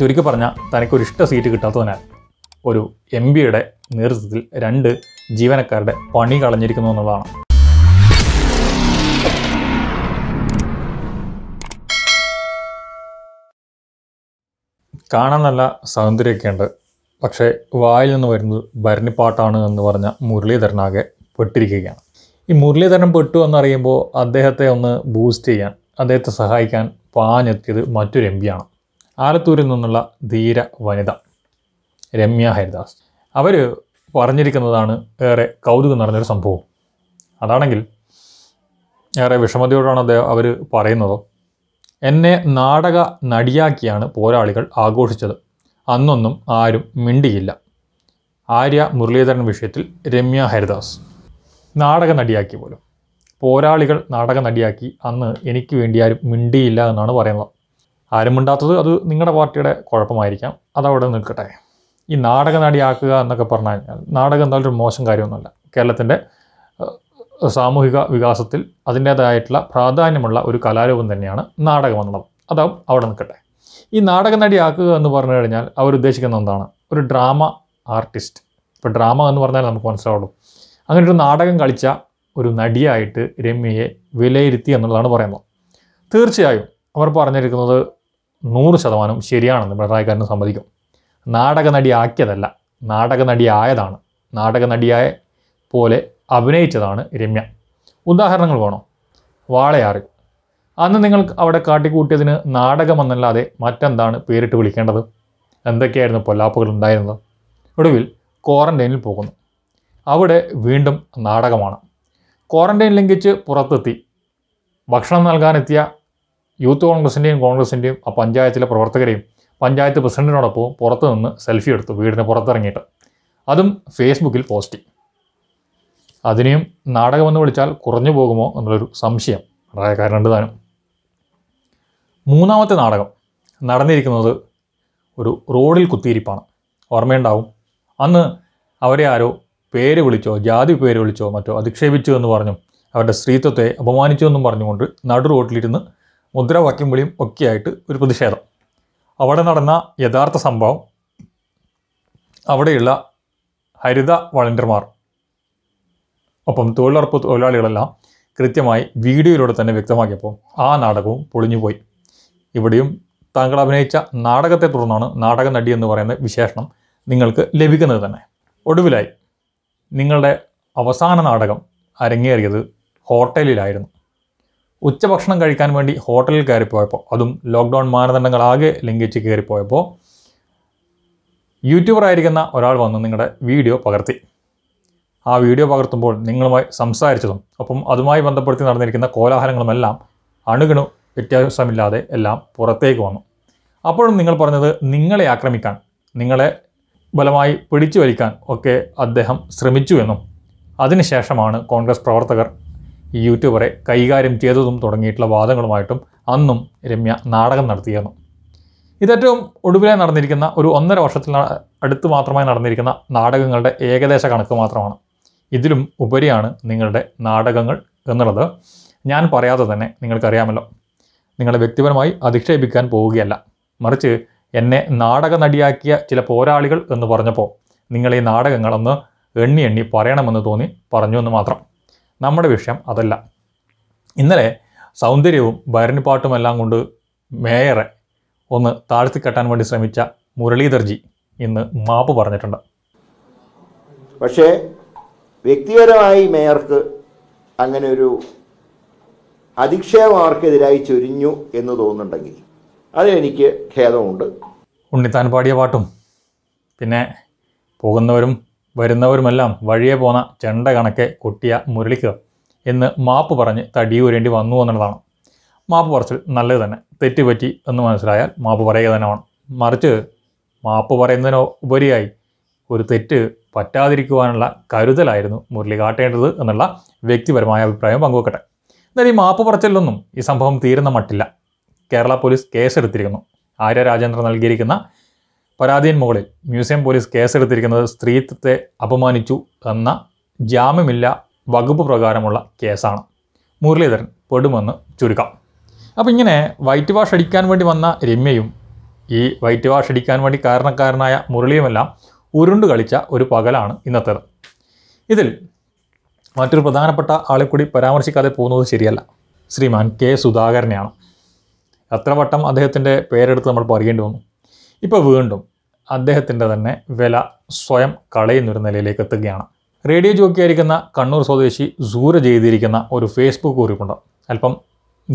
ചുരുക്കി പറഞ്ഞാൽ തനിക്കൊരു ഇഷ്ട സീറ്റ് കിട്ടാത്തതിനാൽ ഒരു എം ബിയുടെ നേതൃത്വത്തിൽ രണ്ട് ജീവനക്കാരുടെ പണി കളഞ്ഞിരിക്കുന്നു എന്നുള്ളതാണ് കാണാൻ നല്ല ഉണ്ട് പക്ഷേ വായിൽ നിന്ന് വരുന്നത് ഭരണിപ്പാട്ടാണ് എന്ന് പറഞ്ഞ മുരളീധരനാകെ പെട്ടിരിക്കുകയാണ് ഈ മുരളീധരൻ പെട്ടു എന്നറിയുമ്പോൾ അദ്ദേഹത്തെ ഒന്ന് ബൂസ്റ്റ് ചെയ്യാൻ അദ്ദേഹത്തെ സഹായിക്കാൻ പാഞ്ഞെത്തിയത് മറ്റൊരു എം പിയാണ് ആലത്തൂരിൽ നിന്നുള്ള ധീര വനിത രമ്യ ഹരിദാസ് അവർ പറഞ്ഞിരിക്കുന്നതാണ് ഏറെ കൗതുകം നിറഞ്ഞൊരു സംഭവം അതാണെങ്കിൽ ഏറെ വിഷമതയോടാണ് അദ്ദേഹം അവർ പറയുന്നത് എന്നെ നാടക നടിയാക്കിയാണ് പോരാളികൾ ആഘോഷിച്ചത് അന്നൊന്നും ആരും മിണ്ടിയില്ല ആര്യ മുരളീധരൻ വിഷയത്തിൽ രമ്യ ഹരിദാസ് നാടക നടിയാക്കി പോലും പോരാളികൾ നാടക നടിയാക്കി അന്ന് എനിക്ക് വേണ്ടി ആരും മിണ്ടിയില്ല എന്നാണ് പറയുന്നത് ആരുമുണ്ടാത്തത് അത് നിങ്ങളുടെ പാർട്ടിയുടെ കുഴപ്പമായിരിക്കാം അതവിടെ നിൽക്കട്ടെ ഈ നാടക നടിയാക്കുക എന്നൊക്കെ പറഞ്ഞു കഴിഞ്ഞാൽ നാടകം എന്തായാലും ഒരു മോശം കാര്യമൊന്നുമല്ല കേരളത്തിൻ്റെ സാമൂഹിക വികാസത്തിൽ അതിൻ്റേതായിട്ടുള്ള പ്രാധാന്യമുള്ള ഒരു കലാരൂപം തന്നെയാണ് നാടകം എന്നുള്ളത് അതാവും അവിടെ നിൽക്കട്ടെ ഈ നാടക നടിയാക്കുക എന്ന് പറഞ്ഞു കഴിഞ്ഞാൽ അവർ ഉദ്ദേശിക്കുന്നത് എന്താണ് ഒരു ഡ്രാമ ആർട്ടിസ്റ്റ് ഇപ്പോൾ ഡ്രാമ എന്ന് പറഞ്ഞാൽ നമുക്ക് മനസ്സിലാവുള്ളൂ അങ്ങനെ ഒരു നാടകം കളിച്ച ഒരു നടിയായിട്ട് രമ്യയെ വിലയിരുത്തി എന്നുള്ളതാണ് പറയുന്നത് തീർച്ചയായും അവർ പറഞ്ഞിരിക്കുന്നത് നൂറ് ശതമാനം ശരിയാണെന്ന് പിണറായിക്കാരന് സമ്മതിക്കും നാടക ആക്കിയതല്ല നാടക ആയതാണ് നാടക നടിയായ പോലെ അഭിനയിച്ചതാണ് രമ്യ ഉദാഹരണങ്ങൾ വേണോ വാളയാറ് അന്ന് നിങ്ങൾ അവിടെ കാട്ടിക്കൂട്ടിയതിന് നാടകമെന്നല്ലാതെ മറ്റെന്താണ് പേരിട്ട് വിളിക്കേണ്ടത് എന്തൊക്കെയായിരുന്നു പൊല്ലാപ്പുകൾ ഉണ്ടായിരുന്നത് ഒടുവിൽ ക്വാറൻറ്റൈനിൽ പോകുന്നു അവിടെ വീണ്ടും നാടകമാണ് ക്വാറൻറ്റൈൻ ലംഘിച്ച് പുറത്തെത്തി ഭക്ഷണം നൽകാനെത്തിയ യൂത്ത് കോൺഗ്രസിൻ്റെയും കോൺഗ്രസിൻ്റെയും ആ പഞ്ചായത്തിലെ പ്രവർത്തകരെയും പഞ്ചായത്ത് പ്രസിഡൻറ്റിനോടൊപ്പം പുറത്ത് നിന്ന് സെൽഫി എടുത്തു വീടിന് പുറത്തിറങ്ങിയിട്ട് അതും ഫേസ്ബുക്കിൽ പോസ്റ്റ് ചെയ്യും അതിനെയും നാടകമെന്ന് വിളിച്ചാൽ കുറഞ്ഞു പോകുമോ എന്നുള്ളൊരു സംശയം നാടകക്കാരനുണ്ട് താനും മൂന്നാമത്തെ നാടകം നടന്നിരിക്കുന്നത് ഒരു റോഡിൽ കുത്തിയിരിപ്പാണ് ഓർമ്മയുണ്ടാവും അന്ന് അവരെ ആരോ പേര് വിളിച്ചോ ജാതി പേര് വിളിച്ചോ മറ്റോ അധിക്ഷേപിച്ചു എന്ന് പറഞ്ഞു അവരുടെ സ്ത്രീത്വത്തെ അപമാനിച്ചു എന്നും പറഞ്ഞുകൊണ്ട് നടു റോഡിലിരുന്ന് മുദ്രാവാക്യം വിളിയും ഒക്കെയായിട്ട് ഒരു പ്രതിഷേധം അവിടെ നടന്ന യഥാർത്ഥ സംഭവം അവിടെയുള്ള ഹരിത വളണ്ടിയർമാർ ഒപ്പം തൊഴിലുറപ്പ് തൊഴിലാളികളെല്ലാം കൃത്യമായി വീഡിയോയിലൂടെ തന്നെ വ്യക്തമാക്കിയപ്പോൾ ആ നാടകവും പൊളിഞ്ഞുപോയി ഇവിടെയും താങ്കൾ അഭിനയിച്ച നാടകത്തെ തുടർന്നാണ് നാടക നടി എന്ന് പറയുന്ന വിശേഷണം നിങ്ങൾക്ക് ലഭിക്കുന്നത് തന്നെ ഒടുവിലായി നിങ്ങളുടെ അവസാന നാടകം അരങ്ങേറിയത് ഹോട്ടലിലായിരുന്നു ഉച്ചഭക്ഷണം കഴിക്കാൻ വേണ്ടി ഹോട്ടലിൽ കയറിപ്പോയപ്പോൾ അതും ലോക്ക്ഡൗൺ മാനദണ്ഡങ്ങളാകെ ലംഘിച്ച് കയറിപ്പോയപ്പോൾ യൂട്യൂബറായിരിക്കുന്ന ഒരാൾ വന്ന് നിങ്ങളുടെ വീഡിയോ പകർത്തി ആ വീഡിയോ പകർത്തുമ്പോൾ നിങ്ങളുമായി സംസാരിച്ചതും ഒപ്പം അതുമായി ബന്ധപ്പെടുത്തി നടന്നിരിക്കുന്ന കോലാഹലങ്ങളുമെല്ലാം അണുകിണു വ്യത്യാസമില്ലാതെ എല്ലാം പുറത്തേക്ക് വന്നു അപ്പോഴും നിങ്ങൾ പറഞ്ഞത് നിങ്ങളെ ആക്രമിക്കാൻ നിങ്ങളെ ബലമായി പിടിച്ചു വലിക്കാൻ ഒക്കെ അദ്ദേഹം ശ്രമിച്ചു എന്നും അതിനുശേഷമാണ് കോൺഗ്രസ് പ്രവർത്തകർ ഈ യൂട്യൂബറെ കൈകാര്യം ചെയ്തതും തുടങ്ങിയിട്ടുള്ള വാദങ്ങളുമായിട്ടും അന്നും രമ്യ നാടകം നടത്തിയിരുന്നു ഇതേറ്റവും ഒടുവിലായി നടന്നിരിക്കുന്ന ഒരു ഒന്നര വർഷത്തിൽ അടുത്ത് മാത്രമായി നടന്നിരിക്കുന്ന നാടകങ്ങളുടെ ഏകദേശ കണക്ക് മാത്രമാണ് ഇതിലും ഉപരിയാണ് നിങ്ങളുടെ നാടകങ്ങൾ എന്നുള്ളത് ഞാൻ പറയാതെ തന്നെ നിങ്ങൾക്കറിയാമല്ലോ നിങ്ങളെ വ്യക്തിപരമായി അധിക്ഷേപിക്കാൻ പോവുകയല്ല മറിച്ച് എന്നെ നാടക നടിയാക്കിയ ചില പോരാളികൾ എന്ന് പറഞ്ഞപ്പോൾ നിങ്ങൾ ഈ നാടകങ്ങളൊന്ന് എണ്ണി എണ്ണി പറയണമെന്ന് തോന്നി പറഞ്ഞു എന്ന് മാത്രം നമ്മുടെ വിഷയം അതല്ല ഇന്നലെ സൗന്ദര്യവും ഭരണിപ്പാട്ടുമെല്ലാം കൊണ്ട് മേയറെ ഒന്ന് താഴ്ത്തിക്കെട്ടാൻ വേണ്ടി ശ്രമിച്ച മുരളീധർജി ഇന്ന് മാപ്പ് പറഞ്ഞിട്ടുണ്ട് പക്ഷേ വ്യക്തിപരമായി മേയർക്ക് അങ്ങനെ ഒരു അധിക്ഷേപം ചൊരിഞ്ഞു എന്ന് തോന്നുന്നുണ്ടെങ്കിൽ അതെനിക്ക് ഖേദമുണ്ട് ഉണ്ണിത്താൻ പാടിയ പാട്ടും പിന്നെ പോകുന്നവരും വരുന്നവരുമെല്ലാം വഴിയെ പോന്ന ചെണ്ട കണക്കെ കൊട്ടിയ മുരളിക്കുക എന്ന് മാപ്പ് പറഞ്ഞ് തടിയൂരേണ്ടി വന്നു എന്നുള്ളതാണ് മാപ്പ് പറച്ചിൽ നല്ലത് തന്നെ തെറ്റുപറ്റി എന്ന് മനസ്സിലായാൽ മാപ്പ് പറയുക തന്നെ വേണം മറിച്ച് മാപ്പ് പറയുന്നതിനോ ഉപരിയായി ഒരു തെറ്റ് പറ്റാതിരിക്കുവാനുള്ള കരുതലായിരുന്നു മുരളി കാട്ടേണ്ടത് എന്നുള്ള വ്യക്തിപരമായ അഭിപ്രായം പങ്കുവെക്കട്ടെ എന്നാൽ ഈ മാപ്പ് പറച്ചിലൊന്നും ഈ സംഭവം തീരുന്ന മട്ടില്ല കേരള പോലീസ് കേസെടുത്തിരിക്കുന്നു ആര്യ രാജേന്ദ്രൻ നൽകിയിരിക്കുന്ന പരാതിയൻ മുകളിൽ മ്യൂസിയം പോലീസ് കേസെടുത്തിരിക്കുന്നത് സ്ത്രീത്വത്തെ അപമാനിച്ചു എന്ന ജാമ്യമില്ല വകുപ്പ് പ്രകാരമുള്ള കേസാണ് മുരളീധരൻ പെടുമെന്ന് ചുരുക്കാം അപ്പം ഇങ്ങനെ വൈറ്റ് വാഷ് അടിക്കാൻ വേണ്ടി വന്ന രമ്യയും ഈ വൈറ്റ് വാഷ് അടിക്കാൻ വേണ്ടി കാരണക്കാരനായ മുരളിയുമെല്ലാം ഉരുണ്ട് കളിച്ച ഒരു പകലാണ് ഇന്നത്തേത് ഇതിൽ മറ്റൊരു പ്രധാനപ്പെട്ട ആളെ കൂടി പരാമർശിക്കാതെ പോകുന്നത് ശരിയല്ല ശ്രീമാൻ കെ സുധാകരനെയാണ് എത്ര വട്ടം അദ്ദേഹത്തിൻ്റെ പേരെടുത്ത് നമ്മൾ പറയേണ്ടി വന്നു ഇപ്പോൾ വീണ്ടും അദ്ദേഹത്തിൻ്റെ തന്നെ വില സ്വയം കളയുന്നൊരു നിലയിലേക്ക് എത്തുകയാണ് റേഡിയോ ജോക്കിയായിരിക്കുന്ന കണ്ണൂർ സ്വദേശി സൂര ചെയ്തിരിക്കുന്ന ഒരു ഫേസ്ബുക്ക് കുറിപ്പുണ്ട് അല്പം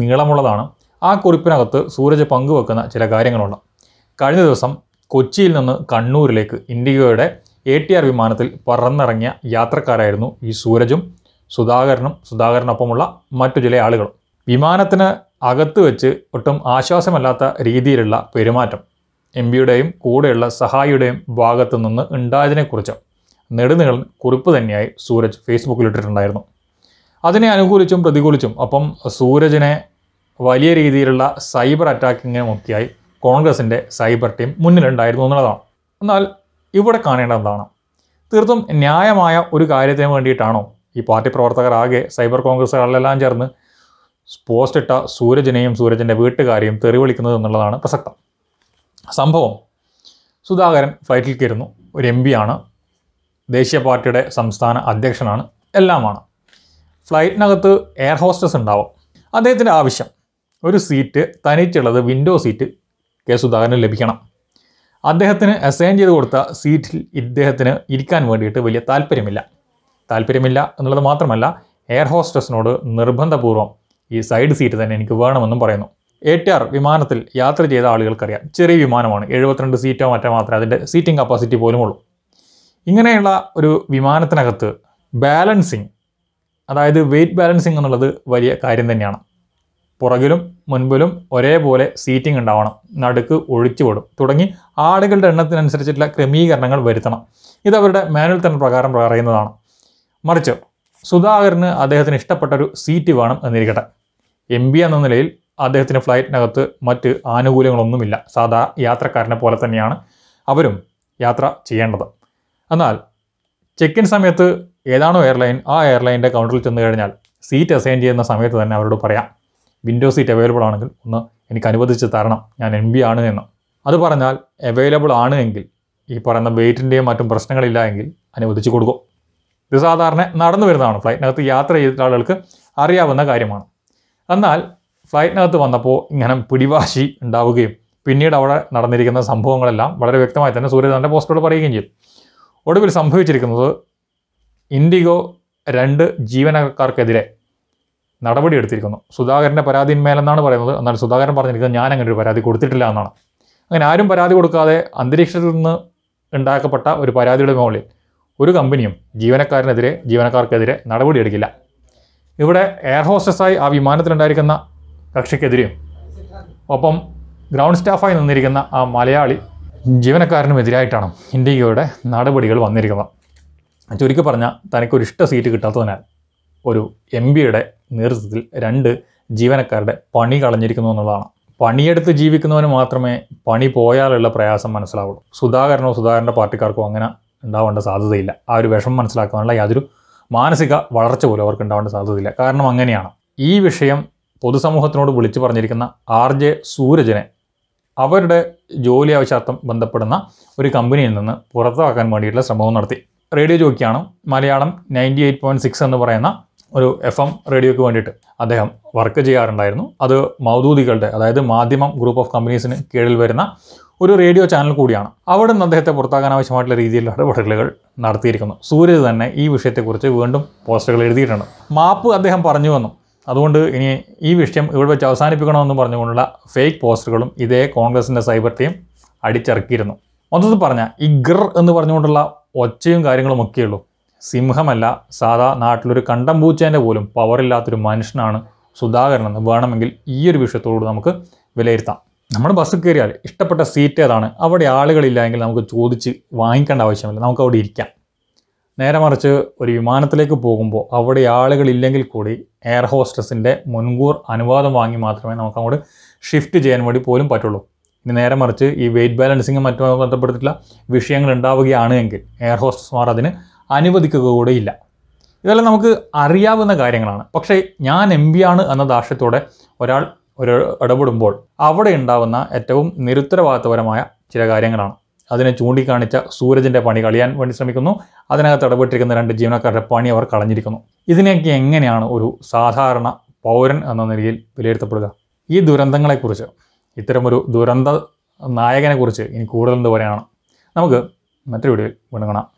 നീളമുള്ളതാണ് ആ കുറിപ്പിനകത്ത് സൂരജ് പങ്കുവെക്കുന്ന ചില കാര്യങ്ങളുണ്ട് കഴിഞ്ഞ ദിവസം കൊച്ചിയിൽ നിന്ന് കണ്ണൂരിലേക്ക് ഇൻഡിഗോയുടെ എ ടി ആർ വിമാനത്തിൽ പറന്നിറങ്ങിയ യാത്രക്കാരായിരുന്നു ഈ സൂരജും സുധാകരനും സുധാകരനൊപ്പമുള്ള മറ്റു ചില ആളുകളും വിമാനത്തിന് അകത്ത് വെച്ച് ഒട്ടും ആശ്വാസമല്ലാത്ത രീതിയിലുള്ള പെരുമാറ്റം എം പിയുടെയും കൂടെയുള്ള സഹായിയുടെയും ഭാഗത്തു നിന്ന് ഉണ്ടായതിനെക്കുറിച്ച് നെടുനീളൻ കുറിപ്പ് തന്നെയായി സൂരജ് ഫേസ്ബുക്കിലിട്ടിട്ടുണ്ടായിരുന്നു അതിനെ അനുകൂലിച്ചും പ്രതികൂലിച്ചും അപ്പം സൂരജിനെ വലിയ രീതിയിലുള്ള സൈബർ അറ്റാക്കിങ്ങിനുമൊക്കെയായി കോൺഗ്രസിൻ്റെ സൈബർ ടീം മുന്നിലുണ്ടായിരുന്നു എന്നുള്ളതാണ് എന്നാൽ ഇവിടെ കാണേണ്ട എന്താണ് തീർത്തും ന്യായമായ ഒരു കാര്യത്തിന് വേണ്ടിയിട്ടാണോ ഈ പാർട്ടി പ്രവർത്തകർ ആകെ സൈബർ കോൺഗ്രസ്സുകളിലെല്ലാം ചേർന്ന് പോസ്റ്റിട്ട സൂരജിനെയും സൂരജിൻ്റെ വീട്ടുകാരെയും തെറിവിളിക്കുന്നത് എന്നുള്ളതാണ് പ്രസക്തം സംഭവം സുധാകരൻ ഫൈറ്റിൽ കയറുന്നു ഒരു എം ആണ് ദേശീയ പാർട്ടിയുടെ സംസ്ഥാന അധ്യക്ഷനാണ് എല്ലാമാണ് ഫ്ലൈറ്റിനകത്ത് എയർ ഹോസ്റ്റസ് ഉണ്ടാവും അദ്ദേഹത്തിൻ്റെ ആവശ്യം ഒരു സീറ്റ് തനിച്ചുള്ളത് വിൻഡോ സീറ്റ് കെ സുധാകരന് ലഭിക്കണം അദ്ദേഹത്തിന് അസൈൻ ചെയ്ത് കൊടുത്ത സീറ്റിൽ ഇദ്ദേഹത്തിന് ഇരിക്കാൻ വേണ്ടിയിട്ട് വലിയ താല്പര്യമില്ല താല്പര്യമില്ല എന്നുള്ളത് മാത്രമല്ല എയർ ഹോസ്റ്റസിനോട് നിർബന്ധപൂർവ്വം ഈ സൈഡ് സീറ്റ് തന്നെ എനിക്ക് വേണമെന്നും പറയുന്നു എ ടി ആർ വിമാനത്തിൽ യാത്ര ചെയ്ത ആളുകൾക്കറിയാം ചെറിയ വിമാനമാണ് എഴുപത്തിരണ്ട് സീറ്റോ മറ്റോ മാത്രമേ അതിൻ്റെ സീറ്റിംഗ് കപ്പാസിറ്റി പോലും ഉള്ളൂ ഇങ്ങനെയുള്ള ഒരു വിമാനത്തിനകത്ത് ബാലൻസിങ് അതായത് വെയിറ്റ് ബാലൻസിങ് എന്നുള്ളത് വലിയ കാര്യം തന്നെയാണ് പുറകിലും മുൻപിലും ഒരേപോലെ സീറ്റിംഗ് ഉണ്ടാവണം നടുക്ക് ഒഴിച്ചുവിടും തുടങ്ങി ആളുകളുടെ എണ്ണത്തിനനുസരിച്ചിട്ടുള്ള ക്രമീകരണങ്ങൾ വരുത്തണം ഇതവരുടെ മാനുവൽ തന്നെ പ്രകാരം പറയുന്നതാണ് മറിച്ച് സുധാകരന് അദ്ദേഹത്തിന് ഇഷ്ടപ്പെട്ട ഒരു സീറ്റ് വേണം എന്നിരിക്കട്ടെ എം പി എന്ന നിലയിൽ അദ്ദേഹത്തിൻ്റെ ഫ്ലൈറ്റിനകത്ത് മറ്റ് ആനുകൂല്യങ്ങളൊന്നുമില്ല സാധാ യാത്രക്കാരനെ പോലെ തന്നെയാണ് അവരും യാത്ര ചെയ്യേണ്ടത് എന്നാൽ ചെക്കിൻ സമയത്ത് ഏതാണോ എയർലൈൻ ആ എയർലൈൻ്റെ കൗണ്ടറിൽ ചെന്ന് കഴിഞ്ഞാൽ സീറ്റ് അസൈൻ ചെയ്യുന്ന സമയത്ത് തന്നെ അവരോട് പറയാം വിൻഡോ സീറ്റ് അവൈലബിൾ ആണെങ്കിൽ ഒന്ന് എനിക്ക് അനുവദിച്ച് തരണം ഞാൻ എം ബി ആണ് എന്ന് അത് പറഞ്ഞാൽ അവൈലബിൾ ആണ് എങ്കിൽ ഈ പറയുന്ന വെയിറ്റിൻ്റെയും മറ്റും പ്രശ്നങ്ങളില്ല എങ്കിൽ അനുവദിച്ച് കൊടുക്കും ഇത് സാധാരണ നടന്നു വരുന്നതാണ് ഫ്ലൈറ്റിനകത്ത് യാത്ര ചെയ്തിട്ടുള്ള ആളുകൾക്ക് അറിയാവുന്ന കാര്യമാണ് എന്നാൽ ഫ്ലൈറ്റിനകത്ത് വന്നപ്പോൾ ഇങ്ങനെ പിടിവാശി ഉണ്ടാവുകയും പിന്നീട് അവിടെ നടന്നിരിക്കുന്ന സംഭവങ്ങളെല്ലാം വളരെ വ്യക്തമായി തന്നെ സൂര്യനാഥൻ്റെ പോസ്റ്ററോട് പറയുകയും ചെയ്യും ഒടുവിൽ സംഭവിച്ചിരിക്കുന്നത് ഇൻഡിഗോ രണ്ട് ജീവനക്കാർക്കെതിരെ നടപടിയെടുത്തിരിക്കുന്നു സുധാകരൻ്റെ പരാതിന്മേലെന്നാണ് പറയുന്നത് എന്നാൽ സുധാകരൻ പറഞ്ഞിരിക്കുന്നത് ഞാൻ അങ്ങനെ ഒരു പരാതി കൊടുത്തിട്ടില്ല എന്നാണ് അങ്ങനെ ആരും പരാതി കൊടുക്കാതെ അന്തരീക്ഷത്തിൽ നിന്ന് ഉണ്ടാക്കപ്പെട്ട ഒരു പരാതിയുടെ മുകളിൽ ഒരു കമ്പനിയും ജീവനക്കാരനെതിരെ ജീവനക്കാർക്കെതിരെ നടപടിയെടുക്കില്ല ഇവിടെ എയർ ഹോസ്റ്റസായി ആ വിമാനത്തിലുണ്ടായിരിക്കുന്ന കക്ഷിക്കെതിരെയും ഒപ്പം ഗ്രൗണ്ട് സ്റ്റാഫായി നിന്നിരിക്കുന്ന ആ മലയാളി ജീവനക്കാരനുമെതിരായിട്ടാണ് ഇന്ത്യയുടെ നടപടികൾ വന്നിരിക്കുന്നത് ചുരുക്കി പറഞ്ഞാൽ തനിക്കൊരു ഇഷ്ട സീറ്റ് കിട്ടാത്തതിനാൽ ഒരു എം ബിയുടെ നേതൃത്വത്തിൽ രണ്ട് ജീവനക്കാരുടെ പണി കളഞ്ഞിരിക്കുന്നു എന്നുള്ളതാണ് പണിയെടുത്ത് ജീവിക്കുന്നവന് മാത്രമേ പണി പോയാലുള്ള പ്രയാസം മനസ്സിലാവുള്ളൂ സുധാകരനോ സുധാകരൻ്റെ പാർട്ടിക്കാർക്കോ അങ്ങനെ ഉണ്ടാവേണ്ട സാധ്യതയില്ല ആ ഒരു വിഷമം മനസ്സിലാക്കാനുള്ള യാതൊരു മാനസിക വളർച്ച പോലും അവർക്ക് ഉണ്ടാവേണ്ട സാധ്യതയില്ല കാരണം അങ്ങനെയാണ് ഈ വിഷയം പൊതുസമൂഹത്തിനോട് വിളിച്ചു പറഞ്ഞിരിക്കുന്ന ആർ ജെ സൂരജിനെ അവരുടെ ജോലി ആവശ്യാർത്ഥം ബന്ധപ്പെടുന്ന ഒരു കമ്പനിയിൽ നിന്ന് പുറത്താക്കാൻ വേണ്ടിയിട്ടുള്ള ശ്രമവും നടത്തി റേഡിയോ ജോക്കിയാണ് Malayalam ninety eight point six എന്ന് പറയുന്ന ഒരു എഫ് എം റേഡിയോയ്ക്ക് വേണ്ടിയിട്ട് അദ്ദേഹം വർക്ക് ചെയ്യാറുണ്ടായിരുന്നു അത് മൗദൂദികളുടെ അതായത് മാധ്യമം ഗ്രൂപ്പ് ഓഫ് കമ്പനീസിന് കീഴിൽ വരുന്ന ഒരു റേഡിയോ ചാനൽ കൂടിയാണ് അവിടെ നിന്ന് അദ്ദേഹത്തെ പുറത്താക്കാൻ ആവശ്യമായിട്ടുള്ള രീതിയിലുള്ള ഇടപെടലുകൾ നടത്തിയിരിക്കുന്നു സൂര്യ തന്നെ ഈ വിഷയത്തെക്കുറിച്ച് വീണ്ടും പോസ്റ്ററുകൾ എഴുതിയിട്ടുണ്ട് മാപ്പ് അദ്ദേഹം പറഞ്ഞു വന്നു അതുകൊണ്ട് ഇനി ഈ വിഷയം ഇവിടെ വെച്ച് അവസാനിപ്പിക്കണമെന്ന് പറഞ്ഞുകൊണ്ടുള്ള ഫേക്ക് പോസ്റ്ററുകളും ഇതേ കോൺഗ്രസിൻ്റെ സൈബർ ടീം അടിച്ചിറക്കിയിരുന്നു മൊത്തത്തിൽ പറഞ്ഞാൽ ഈ എന്ന് പറഞ്ഞുകൊണ്ടുള്ള ഒച്ചയും കാര്യങ്ങളും ഒക്കെയുള്ളൂ സിംഹമല്ല സാധാ നാട്ടിലൊരു കണ്ടം പൂച്ചേൻ്റെ പോലും പവറില്ലാത്തൊരു മനുഷ്യനാണ് സുധാകരൻ എന്ന് വേണമെങ്കിൽ ഈ ഒരു വിഷയത്തോട് നമുക്ക് വിലയിരുത്താം നമ്മൾ ബസ്സിൽ കയറിയാൽ ഇഷ്ടപ്പെട്ട സീറ്റ് ഏതാണ് അവിടെ ആളുകളില്ല എങ്കിൽ നമുക്ക് ചോദിച്ച് വാങ്ങിക്കേണ്ട ആവശ്യമില്ല നമുക്ക് അവിടെ ഇരിക്കാം നേരെ മറിച്ച് ഒരു വിമാനത്തിലേക്ക് പോകുമ്പോൾ അവിടെ ആളുകളില്ലെങ്കിൽ കൂടി എയർ ഹോസ്റ്റസിൻ്റെ മുൻകൂർ അനുവാദം വാങ്ങി മാത്രമേ നമുക്ക് അങ്ങോട്ട് ഷിഫ്റ്റ് ചെയ്യാൻ വേണ്ടി പോലും പറ്റുള്ളൂ ഇനി നേരെ മറിച്ച് ഈ വെയിറ്റ് ബാലൻസിങ്ങും മറ്റുമായി ബന്ധപ്പെടുത്തിയിട്ടുള്ള വിഷയങ്ങൾ ഉണ്ടാവുകയാണ് എങ്കിൽ എയർ ഹോസ്റ്റസ്മാർ അതിന് അനുവദിക്കുക കൂടെ ഇല്ല ഇതെല്ലാം നമുക്ക് അറിയാവുന്ന കാര്യങ്ങളാണ് പക്ഷേ ഞാൻ എം പി ആണ് എന്ന ദാർഷ്യത്തോടെ ഒരാൾ ഒരു ഇടപെടുമ്പോൾ അവിടെ ഉണ്ടാവുന്ന ഏറ്റവും നിരുത്തരവാദിത്തപരമായ ചില കാര്യങ്ങളാണ് അതിനെ ചൂണ്ടിക്കാണിച്ച സൂരജിൻ്റെ പണി കളിയാൻ വേണ്ടി ശ്രമിക്കുന്നു അതിനകത്ത് ഇടപെട്ടിരിക്കുന്ന രണ്ട് ജീവനക്കാരുടെ പണി അവർ കളഞ്ഞിരിക്കുന്നു ഇതിനെയൊക്കെ എങ്ങനെയാണ് ഒരു സാധാരണ പൗരൻ എന്ന നിലയിൽ വിലയിരുത്തപ്പെടുക ഈ ദുരന്തങ്ങളെക്കുറിച്ച് ഇത്തരമൊരു ദുരന്ത നായകനെക്കുറിച്ച് ഇനി കൂടുതൽ എന്ത് പറയാണ് നമുക്ക് മറ്റൊരു വീഡിയോയിൽ വീണ്ടും കാണാം